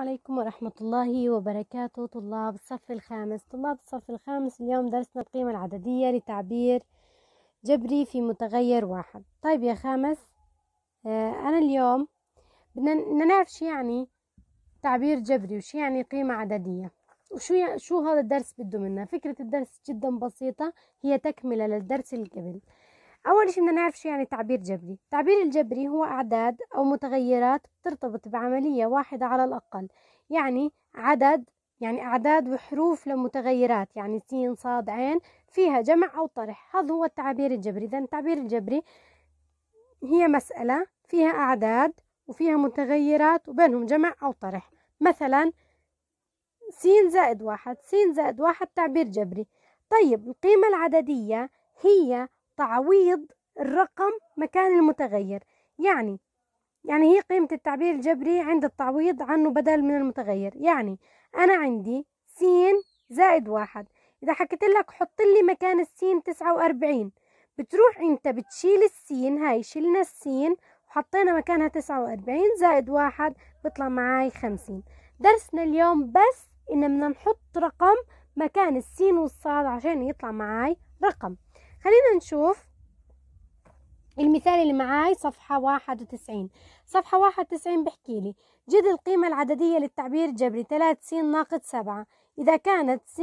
عليكم ورحمة الله وبركاته طلاب الصف الخامس طلاب الصف الخامس اليوم درسنا القيمة العددية لتعبير جبري في متغير واحد طيب يا خامس آه أنا اليوم بدنا نعرف شو يعني تعبير جبري وشو يعني قيمة عددية وشو يعني شو هذا الدرس بده منا فكرة الدرس جدا بسيطة هي تكملة للدرس اللي قبل أول شيء بدنا نعرف شو يعني تعبير جبري التعبير الجبري هو أعداد أو متغيرات بترتبط بعملية واحدة على الأقل يعني عدد يعني أعداد وحروف لمتغيرات يعني س ص عين فيها جمع أو طرح هذا هو التعبير الجبري إذا التعبير الجبري هي مسألة فيها أعداد وفيها متغيرات وبينهم جمع أو طرح مثلا س زائد واحد س زائد واحد تعبير جبري طيب القيمة العددية هي تعويض الرقم مكان المتغير يعني يعني هي قيمة التعبير الجبري عند التعويض عنه بدل من المتغير يعني أنا عندي سين زائد واحد إذا حكيت لك حط لي مكان السين تسعة وأربعين بتروح أنت بتشيل السين هاي شلنا السين وحطينا مكانها تسعة وأربعين زائد واحد بطلع معاي خمسين درسنا اليوم بس إن بدنا نحط رقم مكان السين والصاد عشان يطلع معاي رقم خلينا نشوف المثال اللي معاي صفحة واحد وتسعين صفحة واحد وتسعين بحكي لي جد القيمة العددية للتعبير الجبري ثلاث س ناقص سبعة إذا كانت س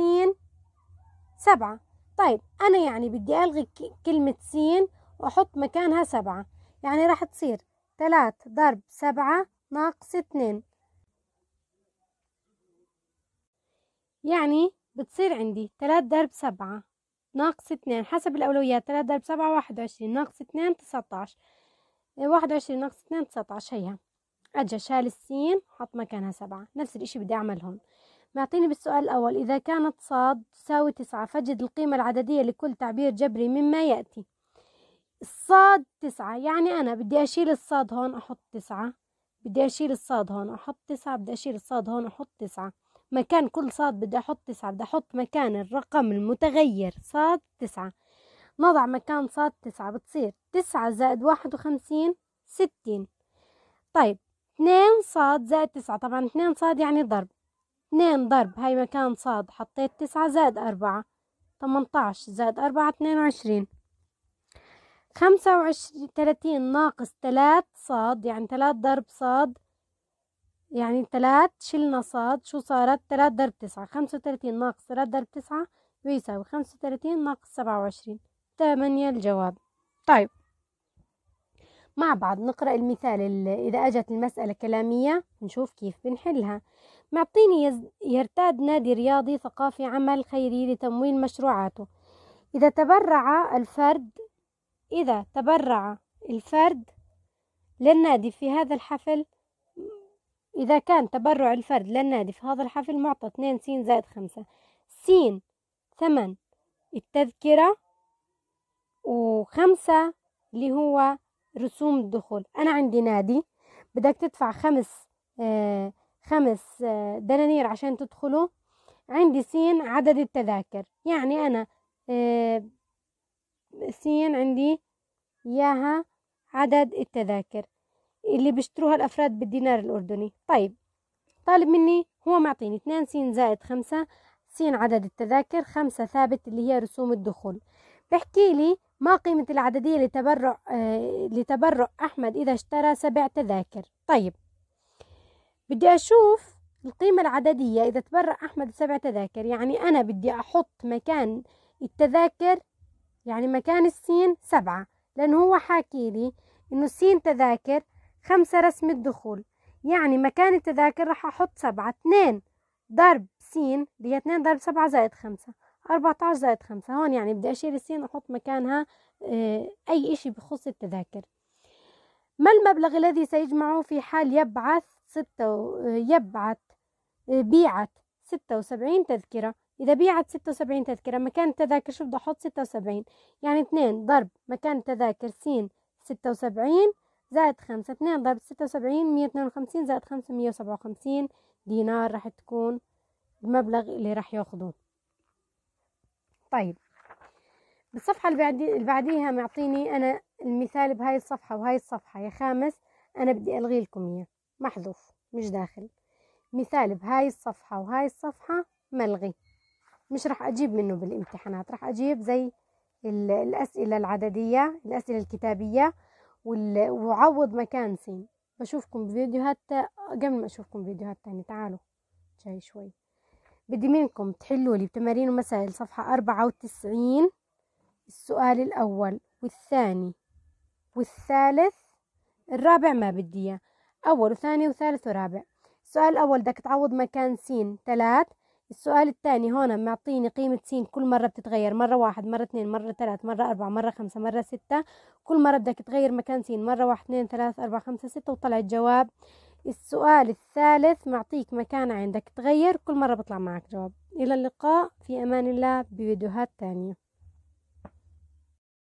سبعة طيب أنا يعني بدي ألغي كلمة س وأحط مكانها سبعة يعني راح تصير ثلاث ضرب سبعة ناقص اتنين يعني بتصير عندي ثلاث ضرب سبعة ناقص اتنين حسب الأولويات تلات ضرب سبعة واحد وعشرين ناقص اتنين عشر آه، واحد وعشرين ناقص اتنين عشر هيها أجا شال السين حط مكانها سبعة نفس الإشي بدي أعمل هون معطيني بالسؤال الأول إذا كانت صاد تساوي تسعة فجد القيمة العددية لكل تعبير جبري مما يأتي الصاد تسعة يعني أنا بدي أشيل الصاد هون أحط تسعة بدي أشيل الصاد هون أحط تسعة بدي أشيل الصاد هون أحط تسعة مكان كل صاد بدي أحط تسعة بدي أحط مكان الرقم المتغير صاد تسعة نضع مكان صاد تسعة بتصير تسعة زائد واحد وخمسين ستين طيب اثنين صاد زائد تسعة طبعا اثنين صاد يعني ضرب اثنين ضرب هاي مكان صاد حطيت تسعة زائد أربعة تمنتاش زائد أربعة اثنين وعشرين خمسة وعشرين تلاتين ناقص تلات صاد يعني تلات ضرب صاد يعني تلات شلنا صاد شو صارت تلات ضرب تسعة خمسة وتلاتين ناقص تلات ضرب تسعة بيساوي خمسة وتلاتين ناقص سبعة وعشرين تمانية الجواب طيب مع بعض نقرأ المثال اللي إذا أجت المسألة كلامية نشوف كيف بنحلها معطيني يرتاد نادي رياضي ثقافي عمل خيري لتمويل مشروعاته إذا تبرع الفرد إذا تبرع الفرد للنادي في هذا الحفل إذا كان تبرع الفرد للنادي في هذا الحفل معطى اثنين سين زائد خمسة سين ثمن التذكرة وخمسة اللي هو رسوم الدخول أنا عندي نادي بدك تدفع خمس آه، خمس آه، دنانير عشان تدخلوا عندي سين عدد التذاكر يعني أنا آه، سين عندي إياها عدد التذاكر اللي بيشتروها الأفراد بالدينار الأردني طيب طالب مني هو معطيني 2 س زائد 5 س عدد التذاكر 5 ثابت اللي هي رسوم الدخول بحكي لي ما قيمة العددية لتبرع آه لتبرع أحمد إذا اشترى سبع تذاكر طيب بدي أشوف القيمة العددية إذا تبرع أحمد سبع تذاكر يعني أنا بدي أحط مكان التذاكر يعني مكان السين سبعة لأنه هو حاكي لي إنه السين تذاكر خمسة رسم الدخول يعني مكان التذاكر راح أحط سبعة اثنين ضرب اللي هي اثنين ضرب سبعة زائد خمسة أربعة عشر زائد خمسة هون يعني بدي أشيل السين أحط مكانها آه، أي إشي بخص التذاكر ما المبلغ الذي سيجمعه في حال يبعث ستة آه، يبعث آه، بيعت ستة وسبعين تذكرة إذا بيعت ستة وسبعين تذكرة مكان التذاكر شو بدي أحط ستة وسبعين يعني اثنين ضرب مكان التذاكر سين ستة وسبعين زائد خمسة اثنين ضرب ستة وسبعين مية اثنين وخمسين زائد خمسة مية وسبعة وخمسين دينار راح تكون المبلغ اللي راح ياخذوه طيب بالصفحة اللي بعديها معطيني أنا المثال بهاي الصفحة وهاي الصفحة يا خامس أنا بدي ألغي لكم إياه محذوف مش داخل مثال بهاي الصفحة وهاي الصفحة ملغي مش راح أجيب منه بالامتحانات راح أجيب زي الأسئلة العددية الأسئلة الكتابية وعوض مكان سين بشوفكم بفيديوهات قبل ما اشوفكم فيديوهات تانية يعني تعالوا جاي شوي بدي منكم تحلوا لي بتمارين ومسائل صفحة أربعة وتسعين السؤال الأول والثاني والثالث الرابع ما بدي إياه أول وثاني وثالث ورابع السؤال الأول بدك تعوض مكان سين ثلاث السؤال الثاني هون معطيني قيمة س كل مرة بتتغير مرة واحد مرة اثنين مرة ثلاث مرة أربعة مرة خمسة مرة ستة كل مرة بدك تغير مكان س مرة واحد اثنين ثلاث أربعة خمسة ستة وطلع الجواب السؤال الثالث معطيك مكان عندك تغير كل مرة بطلع معك جواب إلى اللقاء في أمان الله بفيديوهات تانية